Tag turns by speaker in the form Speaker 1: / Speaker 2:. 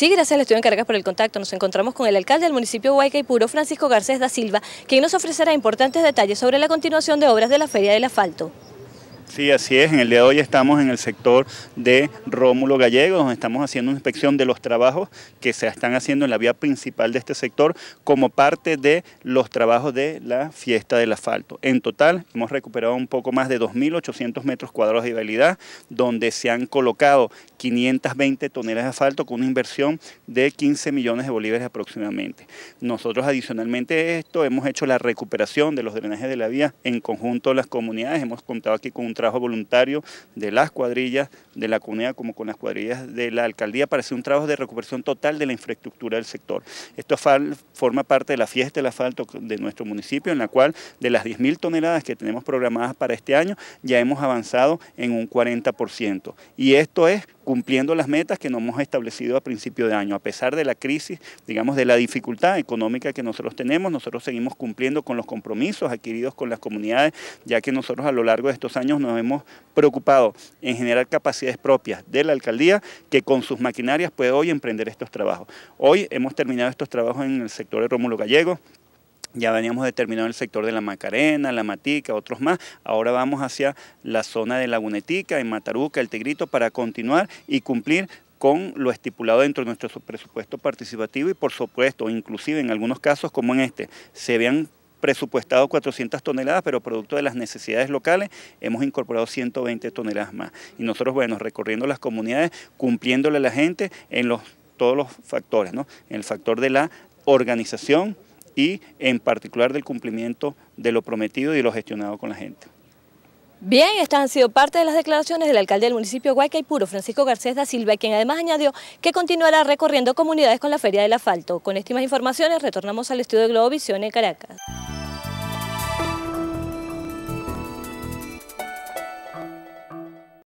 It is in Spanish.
Speaker 1: Sí, gracias al estudio en por el contacto. Nos encontramos con el alcalde del municipio Guaycaipuro, Francisco Garcés da Silva, quien nos ofrecerá importantes detalles sobre la continuación de obras de la Feria del Asfalto.
Speaker 2: Sí, así es. En el día de hoy estamos en el sector de Rómulo Gallegos. Estamos haciendo una inspección de los trabajos que se están haciendo en la vía principal de este sector como parte de los trabajos de la fiesta del asfalto. En total hemos recuperado un poco más de 2.800 metros cuadrados de vialidad donde se han colocado 520 toneladas de asfalto con una inversión de 15 millones de bolívares aproximadamente. Nosotros adicionalmente a esto hemos hecho la recuperación de los drenajes de la vía en conjunto de las comunidades. Hemos contado aquí con un trabajo voluntario de las cuadrillas, de la CUNEA como con las cuadrillas de la alcaldía, para hacer un trabajo de recuperación total de la infraestructura del sector. Esto forma parte de la fiesta del asfalto de nuestro municipio, en la cual de las 10.000 toneladas que tenemos programadas para este año, ya hemos avanzado en un 40%. Y esto es cumpliendo las metas que nos hemos establecido a principio de año. A pesar de la crisis, digamos, de la dificultad económica que nosotros tenemos, nosotros seguimos cumpliendo con los compromisos adquiridos con las comunidades, ya que nosotros a lo largo de estos años nos hemos preocupado en generar capacidades propias de la alcaldía que con sus maquinarias puede hoy emprender estos trabajos. Hoy hemos terminado estos trabajos en el sector de Rómulo Gallego. Ya veníamos determinado el sector de la Macarena, la Matica, otros más. Ahora vamos hacia la zona de Lagunetica, en Mataruca, el Tigrito, para continuar y cumplir con lo estipulado dentro de nuestro presupuesto participativo y por supuesto, inclusive en algunos casos como en este, se habían presupuestado 400 toneladas, pero producto de las necesidades locales hemos incorporado 120 toneladas más. Y nosotros, bueno, recorriendo las comunidades, cumpliéndole a la gente en los, todos los factores, ¿no? En el factor de la organización, y en particular del cumplimiento de lo prometido y lo gestionado con la gente.
Speaker 1: Bien, estas han sido parte de las declaraciones del alcalde del municipio de Guaycaipuro, Francisco Garcés da Silva, quien además añadió que continuará recorriendo comunidades con la Feria del Asfalto. Con estas informaciones retornamos al estudio de Globovisión en Caracas.